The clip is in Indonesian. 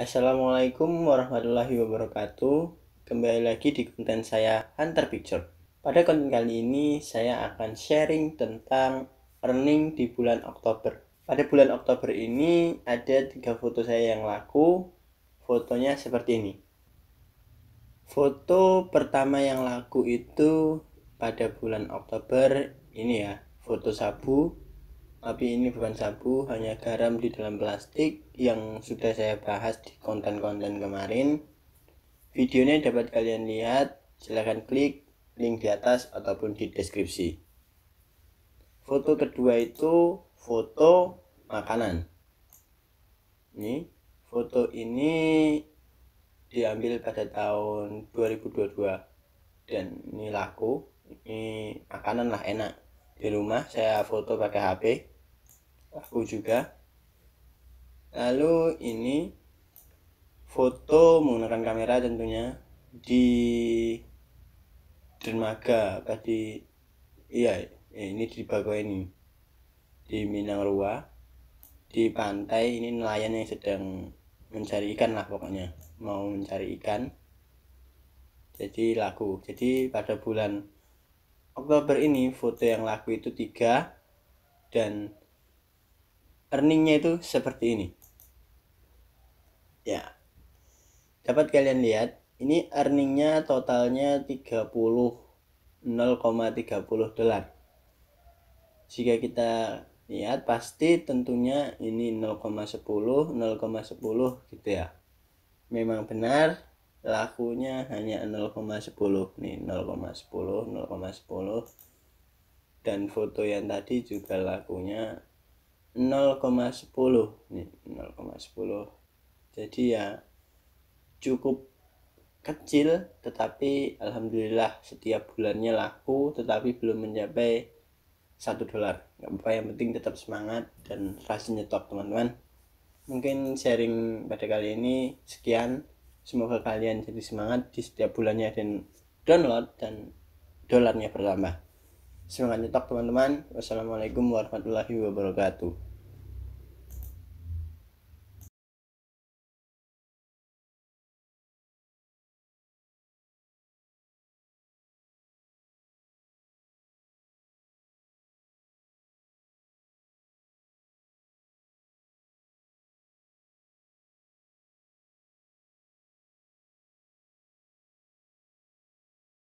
Assalamualaikum warahmatullahi wabarakatuh. Kembali lagi di konten saya Hunter Picture. Pada konten kali ini saya akan sharing tentang earning di bulan Oktober. Pada bulan Oktober ini ada tiga foto saya yang laku. Fotonya seperti ini. Foto pertama yang laku itu pada bulan Oktober ini ya, foto sabu tapi ini bukan sabu, hanya garam di dalam plastik yang sudah saya bahas di konten-konten kemarin. Videonya dapat kalian lihat, silahkan klik link di atas ataupun di deskripsi. Foto kedua itu foto makanan. Ini foto ini diambil pada tahun 2022 dan ini laku, ini makanan lah enak di rumah saya foto pakai HP aku juga lalu ini foto menggunakan kamera tentunya di dermaga tadi iya ini di ini di Minang Rua di pantai ini nelayan yang sedang mencari ikan lah pokoknya mau mencari ikan jadi laku jadi pada bulan Oktober ini foto yang laku itu tiga dan earningnya itu seperti ini ya dapat kalian lihat ini earningnya totalnya 30 0,30 dolar jika kita lihat pasti tentunya ini 0,10 0,10 gitu ya memang benar lakunya hanya 0,10 nih 0,10 0,10 dan foto yang tadi juga lakunya 0,10 nih 0,10 jadi ya cukup kecil tetapi alhamdulillah setiap bulannya laku tetapi belum mencapai satu dolar nggak apa yang penting tetap semangat dan rajin nyetok teman-teman mungkin sharing pada kali ini sekian Semoga kalian jadi semangat di setiap bulannya dan download dan dolarnya bertambah. Semangat tetap teman-teman. Wassalamualaikum warahmatullahi wabarakatuh.